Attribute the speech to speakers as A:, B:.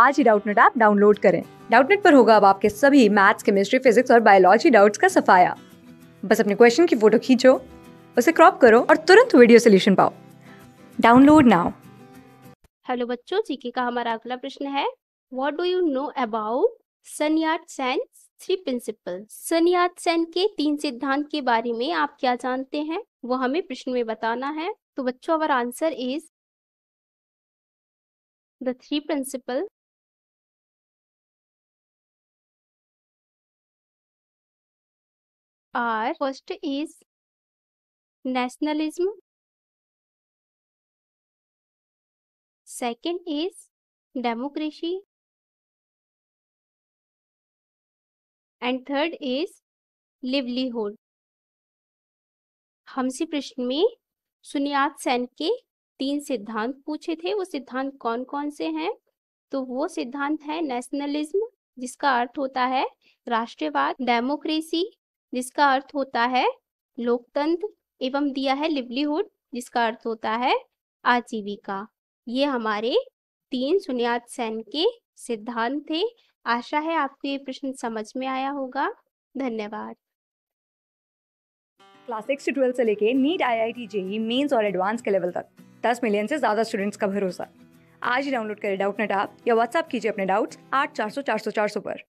A: आज ही Doubtnut app download करें डाउटनेट पर होगा अब आपके सभी मैथ्स केमिस्ट्री फिजिक्स और बायोलॉजी डाउट्स का सफाया बस अपने क्वेश्चन की फोटो खींचो उसे क्रॉप करो और तुरंत वीडियो सोल्यूशन पाओ डाउनलोड नाउ
B: हेलो बच्चों जीके का हमारा अगला प्रश्न है what do you know about Sun Yat Sen three principle Sun Yat Sen के तीन सिद्धांत के बारे में आप क्या जानते हैं वो हमें प्रश्न में बताना है तो बच्चों our answer is the three principle
C: are first is nationalism second is democracy and third is
B: livelihood हमसे प्रश्न में सुनियात सेन के तीन सिद्धांत पूछे थे वो सिद्धांत कौन कौन से हैं तो वो सिद्धांत है नेशनलिज्म जिसका अर्थ होता है राष्ट्रवाद डेमोक्रेसी जिसका अर्थ होता है लोकतंत्र एवं दिया है लिवलीहुड जिसका अर्थ होता है आजीविका ये हमारे तीन सुनियात सैन के सिद्धांत थे आशा है आपको ये प्रश्न समझ में आया होगा धन्यवाद
A: क्लास सिक्स से ट्वेल्थ से लेके NEET I I T JEE mains और एडवांस के लेवल तक दस मिलियन से ज़्यादा स्टूडेंट्स का भरोसा आज ही डाउनलोड करें डाउट नेट आप या व्हाट्सअप कीजिए अपने डाउट्स आठ चार सौ चार सौ चार सौ पर